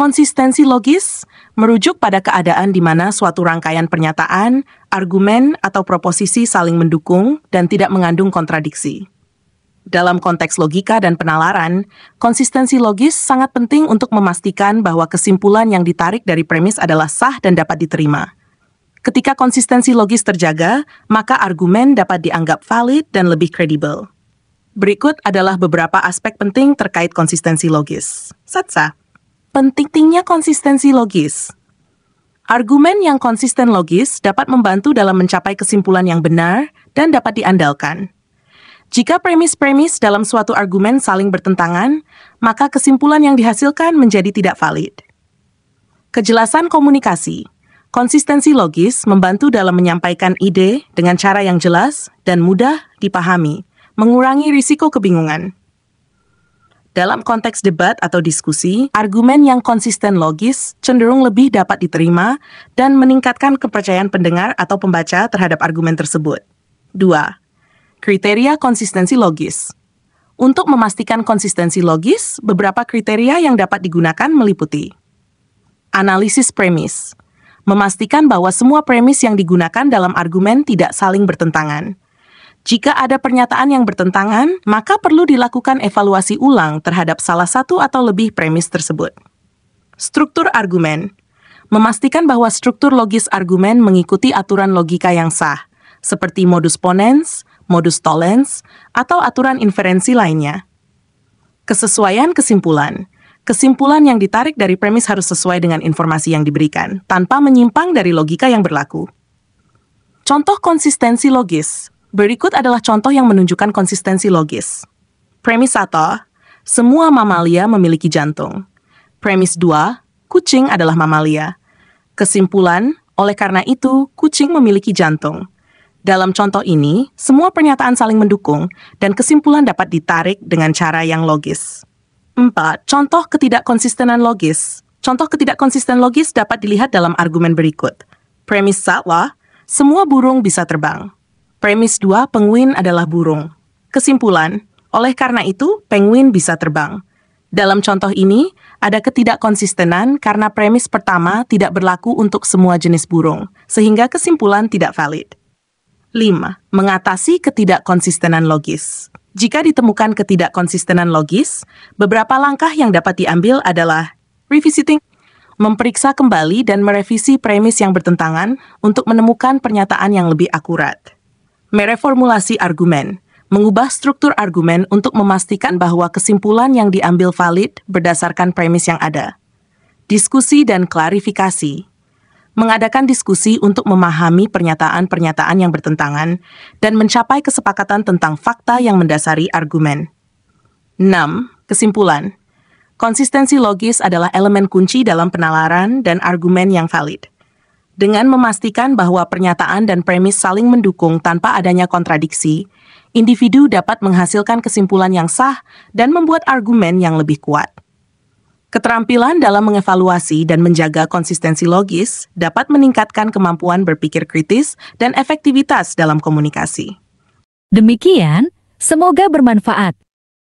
Konsistensi logis merujuk pada keadaan di mana suatu rangkaian pernyataan, argumen, atau proposisi saling mendukung dan tidak mengandung kontradiksi. Dalam konteks logika dan penalaran, konsistensi logis sangat penting untuk memastikan bahwa kesimpulan yang ditarik dari premis adalah sah dan dapat diterima. Ketika konsistensi logis terjaga, maka argumen dapat dianggap valid dan lebih kredibel. Berikut adalah beberapa aspek penting terkait konsistensi logis. Satsa. Pentingnya konsistensi logis. Argumen yang konsisten logis dapat membantu dalam mencapai kesimpulan yang benar dan dapat diandalkan. Jika premis-premis dalam suatu argumen saling bertentangan, maka kesimpulan yang dihasilkan menjadi tidak valid. Kejelasan komunikasi. Konsistensi logis membantu dalam menyampaikan ide dengan cara yang jelas dan mudah dipahami, mengurangi risiko kebingungan. Dalam konteks debat atau diskusi, argumen yang konsisten logis cenderung lebih dapat diterima dan meningkatkan kepercayaan pendengar atau pembaca terhadap argumen tersebut. 2. Kriteria konsistensi logis. Untuk memastikan konsistensi logis, beberapa kriteria yang dapat digunakan meliputi Analisis premis Memastikan bahwa semua premis yang digunakan dalam argumen tidak saling bertentangan. Jika ada pernyataan yang bertentangan, maka perlu dilakukan evaluasi ulang terhadap salah satu atau lebih premis tersebut. Struktur argumen memastikan bahwa struktur logis argumen mengikuti aturan logika yang sah, seperti modus ponens, modus tollens, atau aturan inferensi lainnya. Kesesuaian kesimpulan. Kesimpulan yang ditarik dari premis harus sesuai dengan informasi yang diberikan, tanpa menyimpang dari logika yang berlaku. Contoh konsistensi logis. Berikut adalah contoh yang menunjukkan konsistensi logis. Premis 1, semua mamalia memiliki jantung. Premis 2, kucing adalah mamalia. Kesimpulan, oleh karena itu, kucing memiliki jantung. Dalam contoh ini, semua pernyataan saling mendukung dan kesimpulan dapat ditarik dengan cara yang logis. 4. Contoh ketidakkonsistenan logis. Contoh ketidakkonsisten logis dapat dilihat dalam argumen berikut. Premis satwa, semua burung bisa terbang. Premis 2, penguin adalah burung. Kesimpulan, oleh karena itu, penguin bisa terbang. Dalam contoh ini, ada ketidakkonsistenan karena premis pertama tidak berlaku untuk semua jenis burung, sehingga kesimpulan tidak valid. 5. Mengatasi ketidakkonsistenan logis. Jika ditemukan ketidakkonsistenan logis, beberapa langkah yang dapat diambil adalah revisiting, memeriksa kembali dan merevisi premis yang bertentangan untuk menemukan pernyataan yang lebih akurat. Mereformulasi argumen mengubah struktur argumen untuk memastikan bahwa kesimpulan yang diambil valid berdasarkan premis yang ada. Diskusi dan klarifikasi mengadakan diskusi untuk memahami pernyataan-pernyataan yang bertentangan dan mencapai kesepakatan tentang fakta yang mendasari argumen. 6. Kesimpulan Konsistensi logis adalah elemen kunci dalam penalaran dan argumen yang valid. Dengan memastikan bahwa pernyataan dan premis saling mendukung tanpa adanya kontradiksi, individu dapat menghasilkan kesimpulan yang sah dan membuat argumen yang lebih kuat. Keterampilan dalam mengevaluasi dan menjaga konsistensi logis dapat meningkatkan kemampuan berpikir kritis dan efektivitas dalam komunikasi. Demikian, semoga bermanfaat.